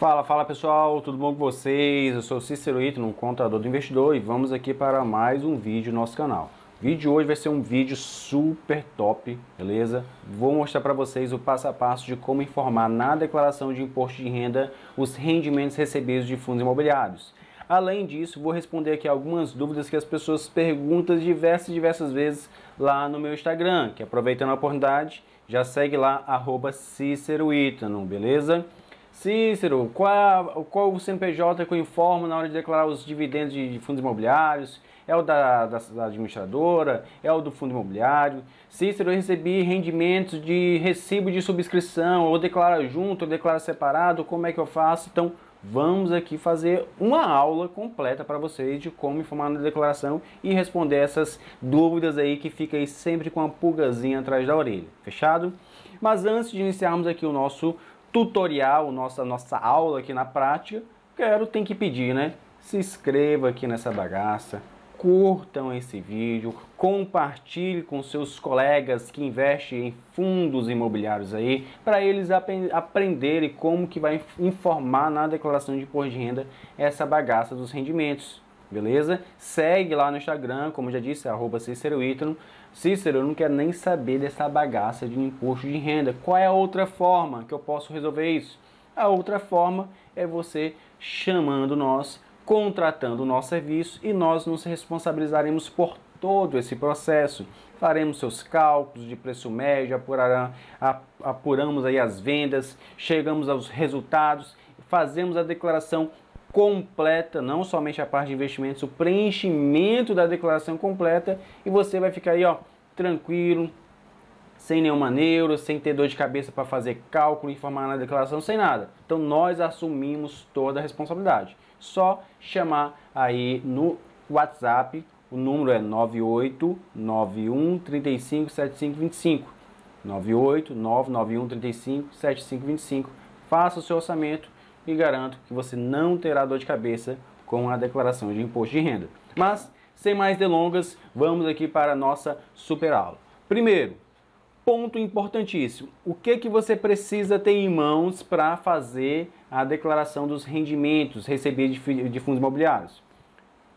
Fala, fala pessoal, tudo bom com vocês? Eu sou Cícero Ito, um contador do investidor e vamos aqui para mais um vídeo do nosso canal. O vídeo de hoje vai ser um vídeo super top, beleza? Vou mostrar para vocês o passo a passo de como informar na declaração de imposto de renda os rendimentos recebidos de fundos imobiliários. Além disso, vou responder aqui algumas dúvidas que as pessoas perguntam diversas e diversas vezes lá no meu Instagram, que aproveitando a oportunidade, já segue lá, arroba Cícero Itano, beleza? Cícero, qual, é qual o CNPJ que eu informo na hora de declarar os dividendos de, fundos imobiliários? É o da, da, da, administradora? É o do fundo imobiliário? Cícero, eu recebi rendimentos de recibo de subscrição, ou declara junto, ou declara separado, como é que eu faço? Então, vamos aqui fazer uma aula completa para vocês de como informar na declaração e responder essas dúvidas aí que fica aí sempre com a pulgazinha atrás da orelha, fechado? Mas antes de iniciarmos aqui o nosso tutorial, nossa, nossa aula aqui na prática, quero, tem que pedir, né? Se inscreva aqui nessa bagaça, curtam esse vídeo, compartilhe com seus colegas que investem em fundos imobiliários aí, para eles ap aprenderem como que vai informar na declaração de imposto de renda essa bagaça dos rendimentos. Beleza? Segue lá no Instagram, como já disse, arroba Cícero Ítalo. Cícero, eu não quero nem saber dessa bagaça de imposto de renda. Qual é a outra forma que eu posso resolver isso? A outra forma é você chamando nós, contratando o nosso serviço e nós nos responsabilizaremos por todo esse processo. Faremos seus cálculos de preço médio, apurará, apuramos aí as vendas, chegamos aos resultados, fazemos a declaração completa, não somente a parte de investimentos, o preenchimento da declaração completa e você vai ficar aí, ó, tranquilo, sem nenhuma neuro, sem ter dor de cabeça para fazer cálculo, informar na declaração, sem nada. Então nós assumimos toda a responsabilidade. Só chamar aí no WhatsApp, o número é 98913575525. 98991357525. Faça o seu orçamento e garanto que você não terá dor de cabeça com a declaração de imposto de renda. Mas, sem mais delongas, vamos aqui para a nossa super aula. Primeiro, ponto importantíssimo. O que que você precisa ter em mãos para fazer a declaração dos rendimentos recebidos de fundos imobiliários?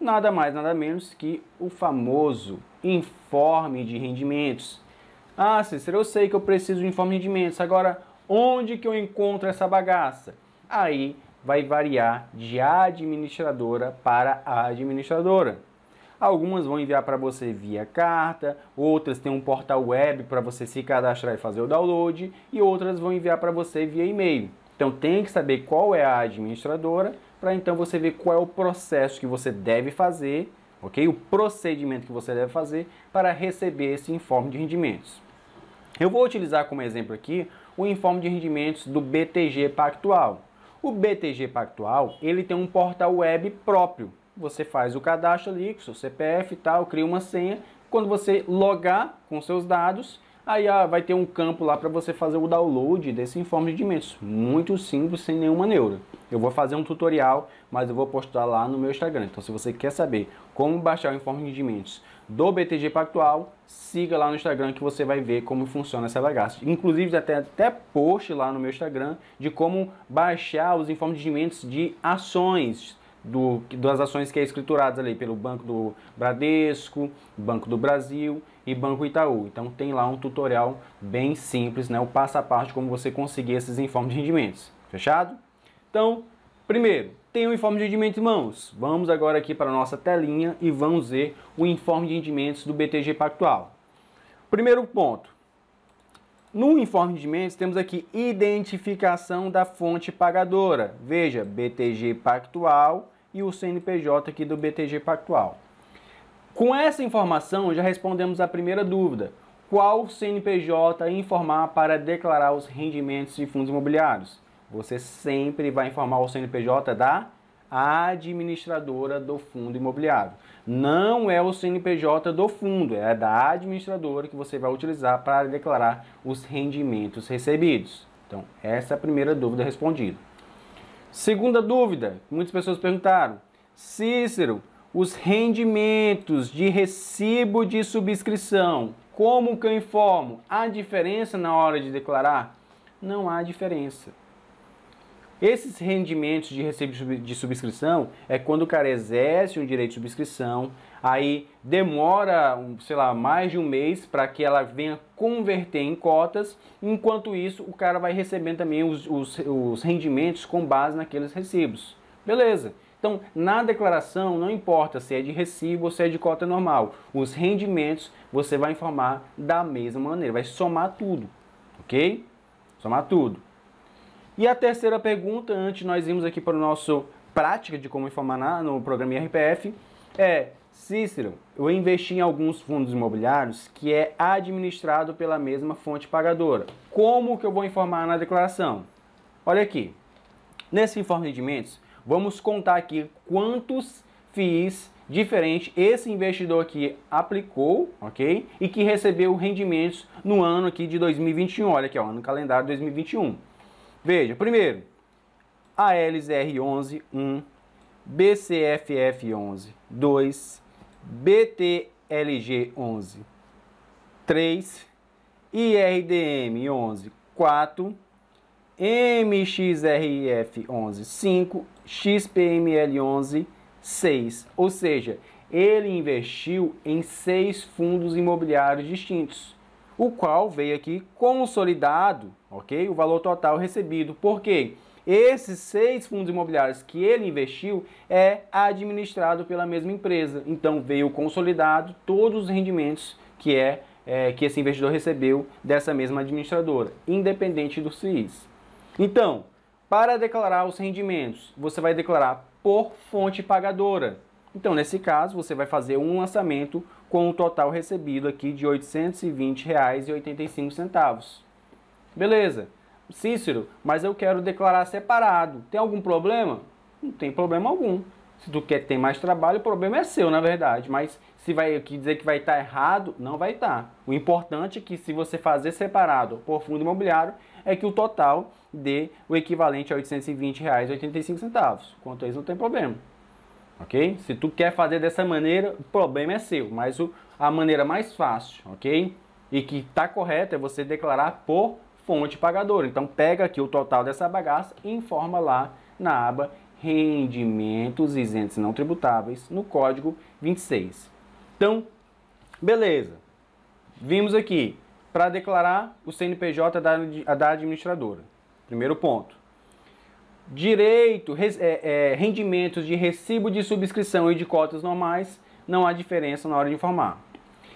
Nada mais, nada menos que o famoso informe de rendimentos. Ah, Cícero, eu sei que eu preciso de informe de rendimentos. Agora, onde que eu encontro essa bagaça? aí vai variar de administradora para administradora. Algumas vão enviar para você via carta, outras têm um portal web para você se cadastrar e fazer o download, e outras vão enviar para você via e-mail. Então tem que saber qual é a administradora para então você ver qual é o processo que você deve fazer, ok? O procedimento que você deve fazer para receber esse informe de rendimentos. Eu vou utilizar como exemplo aqui o informe de rendimentos do BTG Pactual. O BTG Pactual, ele tem um portal web próprio. Você faz o cadastro ali com seu CPF e tal, cria uma senha. Quando você logar com seus dados, Aí ah, vai ter um campo lá para você fazer o download desse informe de rendimentos. Muito simples, sem nenhuma neura. Eu vou fazer um tutorial, mas eu vou postar lá no meu Instagram. Então, se você quer saber como baixar o informe de rendimentos do BTG Pactual, siga lá no Instagram que você vai ver como funciona essa bagaça. Inclusive, até, até post lá no meu Instagram de como baixar os informes de rendimentos de ações do, das ações que é escrituradas ali pelo Banco do Bradesco, Banco do Brasil e Banco Itaú. Então tem lá um tutorial bem simples, né, o passo a passo de como você conseguir esses informes de rendimentos. Fechado? Então, primeiro, tem o informe de rendimentos em mãos. Vamos agora aqui para a nossa telinha e vamos ver o informe de rendimentos do BTG Pactual. Primeiro ponto, no informe de rendimentos temos aqui identificação da fonte pagadora. Veja, BTG Pactual e o CNPJ aqui do BTG Pactual. Com essa informação, já respondemos a primeira dúvida. Qual CNPJ informar para declarar os rendimentos de fundos imobiliários? Você sempre vai informar o CNPJ da administradora do fundo imobiliário. Não é o CNPJ do fundo, é da administradora que você vai utilizar para declarar os rendimentos recebidos. Então, essa é a primeira dúvida respondida. Segunda dúvida, muitas pessoas perguntaram: Cícero, os rendimentos de recibo de subscrição, como que eu informo? Há diferença na hora de declarar? Não há diferença. Esses rendimentos de recibo de subscrição é quando o cara exerce um direito de subscrição, aí demora, sei lá, mais de um mês para que ela venha converter em cotas, enquanto isso o cara vai recebendo também os, os, os rendimentos com base naqueles recibos. Beleza. Então, na declaração, não importa se é de recibo ou se é de cota normal, os rendimentos você vai informar da mesma maneira, vai somar tudo, ok? Somar tudo. E a terceira pergunta, antes nós irmos aqui para o nosso prática de como informar no programa RPF, é Cícero, eu investi em alguns fundos imobiliários que é administrado pela mesma fonte pagadora. Como que eu vou informar na declaração? Olha aqui. Nesse informe de rendimentos, vamos contar aqui quantos FIIs diferentes esse investidor aqui aplicou, ok? E que recebeu rendimentos no ano aqui de 2021. Olha aqui, ó, no calendário 2021. Veja, primeiro, ALZR11, 1, BCFF11, 2, BTLG11, 3, IRDM11, 4, MXRF11, 5, XPML11, 6. Ou seja, ele investiu em seis fundos imobiliários distintos o qual veio aqui consolidado, ok? O valor total recebido. Por quê? Esses seis fundos imobiliários que ele investiu é administrado pela mesma empresa. Então veio consolidado todos os rendimentos que é, é que esse investidor recebeu dessa mesma administradora, independente do CIS. Então, para declarar os rendimentos, você vai declarar por fonte pagadora. Então, nesse caso, você vai fazer um lançamento com o total recebido aqui de R$ 820,85. Beleza. Cícero, mas eu quero declarar separado. Tem algum problema? Não tem problema algum. Se tu quer ter mais trabalho, o problema é seu, na verdade. Mas se vai aqui dizer que vai estar tá errado, não vai estar. Tá. O importante é que se você fazer separado por fundo imobiliário, é que o total dê o equivalente a R$ 820,85. Quanto a isso, não tem problema ok? Se tu quer fazer dessa maneira, o problema é seu, mas o, a maneira mais fácil, ok? E que está correta é você declarar por fonte pagadora. Então pega aqui o total dessa bagaça e informa lá na aba rendimentos isentos não tributáveis no código 26. Então, beleza. Vimos aqui para declarar o CNPJ da, da administradora. Primeiro ponto direito, é, é, rendimentos de recibo de subscrição e de cotas normais, não há diferença na hora de informar.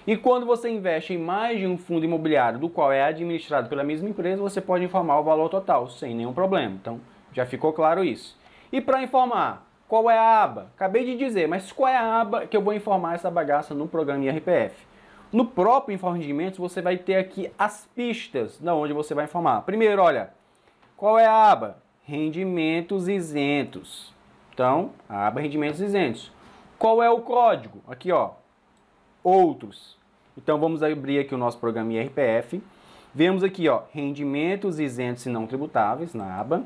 E quando você investe em mais de um fundo imobiliário do qual é administrado pela mesma empresa, você pode informar o valor total sem nenhum problema. Então, já ficou claro isso. E para informar, qual é a aba? Acabei de dizer, mas qual é a aba que eu vou informar essa bagaça no programa IRPF? No próprio informe de rendimentos, você vai ter aqui as pistas da onde você vai informar. Primeiro, olha, qual é a aba? rendimentos isentos. Então, a aba rendimentos isentos. Qual é o código? Aqui, ó, outros. Então, vamos abrir aqui o nosso programa IRPF. Vemos aqui, ó, rendimentos isentos e não tributáveis na aba.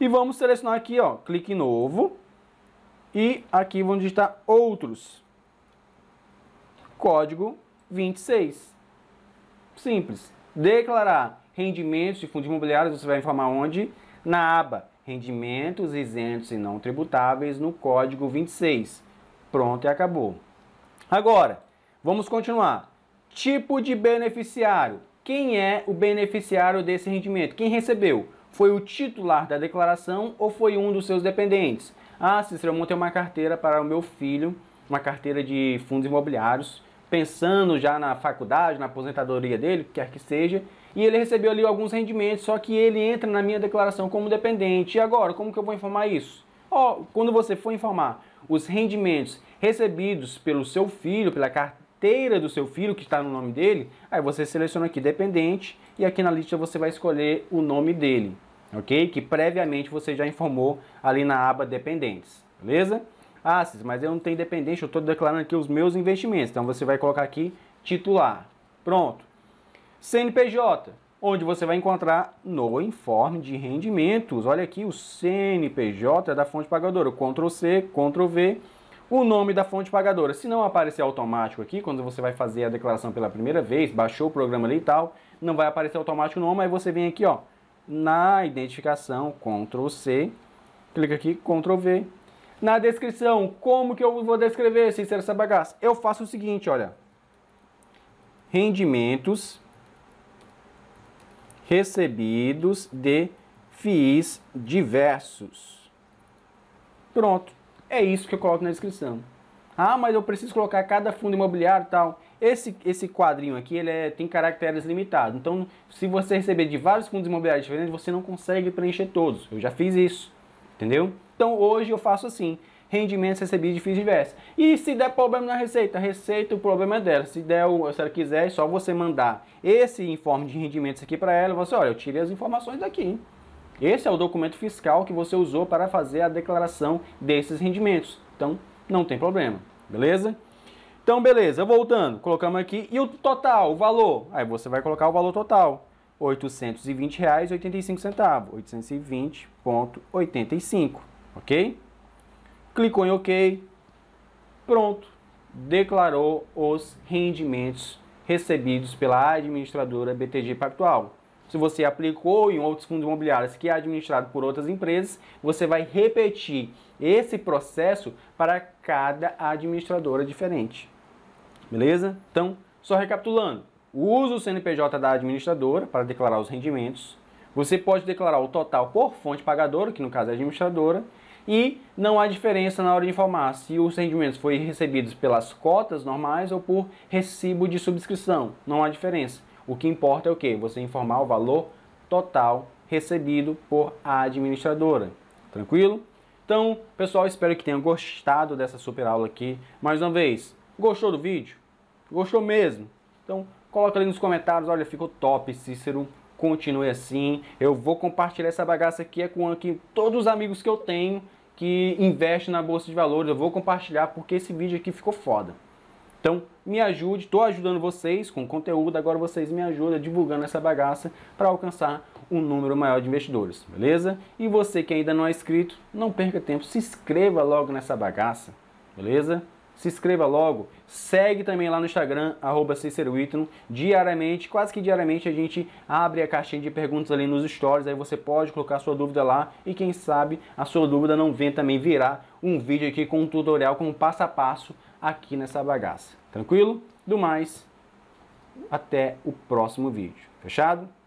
E vamos selecionar aqui, ó, clique novo. E aqui vamos digitar outros. Código 26. Simples. Declarar rendimentos de fundos imobiliários, você vai informar onde? na aba Rendimentos isentos e não tributáveis no código 26. Pronto e acabou. Agora, vamos continuar. Tipo de beneficiário. Quem é o beneficiário desse rendimento? Quem recebeu? Foi o titular da declaração ou foi um dos seus dependentes? Ah, Cícero, eu montei uma carteira para o meu filho, uma carteira de fundos imobiliários pensando já na faculdade, na aposentadoria dele, quer que seja, e ele recebeu ali alguns rendimentos, só que ele entra na minha declaração como dependente. E agora, como que eu vou informar isso? Oh, quando você for informar os rendimentos recebidos pelo seu filho, pela carteira do seu filho que está no nome dele, aí você seleciona aqui dependente e aqui na lista você vai escolher o nome dele, ok? Que previamente você já informou ali na aba dependentes, beleza? Ah, mas eu não tenho dependente, eu estou declarando aqui os meus investimentos. Então você vai colocar aqui titular. Pronto. CNPJ, onde você vai encontrar no informe de rendimentos. Olha aqui, o CNPJ é da fonte pagadora. Ctrl C, Ctrl V, o nome da fonte pagadora. Se não aparecer automático aqui, quando você vai fazer a declaração pela primeira vez, baixou o programa ali e tal, não vai aparecer automático o nome, aí você vem aqui, ó, na identificação, Ctrl C, clica aqui, Ctrl V, na descrição como que eu vou descrever se ser essa bagaça. Eu faço o seguinte, olha. Rendimentos recebidos de FIIs diversos. Pronto. É isso que eu coloco na descrição. Ah, mas eu preciso colocar cada fundo imobiliário e tal. Esse, esse quadrinho aqui ele é, tem caracteres limitados. Então, se você receber de vários fundos imobiliários diferentes, você não consegue preencher todos. Eu já fiz isso, entendeu? Então hoje eu faço assim, rendimentos recebidos de FIIs diversos. E se der problema na receita, receita o problema é dela. Se der, se ela quiser, é só você mandar esse informe de rendimentos aqui para ela. Você, olha, eu tirei as informações daqui. Esse é o documento fiscal que você usou para fazer a declaração desses rendimentos. Então, não tem problema, beleza? Então, beleza, voltando, colocamos aqui. E o total, o valor? Aí você vai colocar o valor total. R$ 820,85. 820,85 ok? Clicou em OK, pronto, declarou os rendimentos recebidos pela administradora BTG Pactual. Se você aplicou em outros fundos imobiliários que é administrado por outras empresas, você vai repetir esse processo para cada administradora diferente. Beleza? Então, só recapitulando: usa o CNPJ da administradora para declarar os rendimentos, você pode declarar o total por fonte pagadora, que no caso é a administradora, e não há diferença na hora de informar se os rendimentos foram recebidos pelas cotas normais ou por recibo de subscrição. Não há diferença. O que importa é o que? Você informar o valor total recebido por a administradora. Tranquilo? Então, pessoal, espero que tenham gostado dessa super aula aqui. Mais uma vez, gostou do vídeo? Gostou mesmo? Então, coloca ali nos comentários, olha, ficou top, Cícero continue assim. Eu vou compartilhar essa bagaça aqui é com aqui, todos os amigos que eu tenho que investem na bolsa de valores. Eu vou compartilhar porque esse vídeo aqui ficou foda. Então, me ajude, estou ajudando vocês com conteúdo, agora vocês me ajudam divulgando essa bagaça para alcançar um número maior de investidores, beleza? E você que ainda não é inscrito, não perca tempo, se inscreva logo nessa bagaça, beleza? se inscreva logo, segue também lá no Instagram, arroba diariamente, quase que diariamente a gente abre a caixinha de perguntas ali nos stories, aí você pode colocar sua dúvida lá e quem sabe a sua dúvida não vem também virar um vídeo aqui com um tutorial, com um passo a passo aqui nessa bagaça. Tranquilo? Do mais, até o próximo vídeo. Fechado?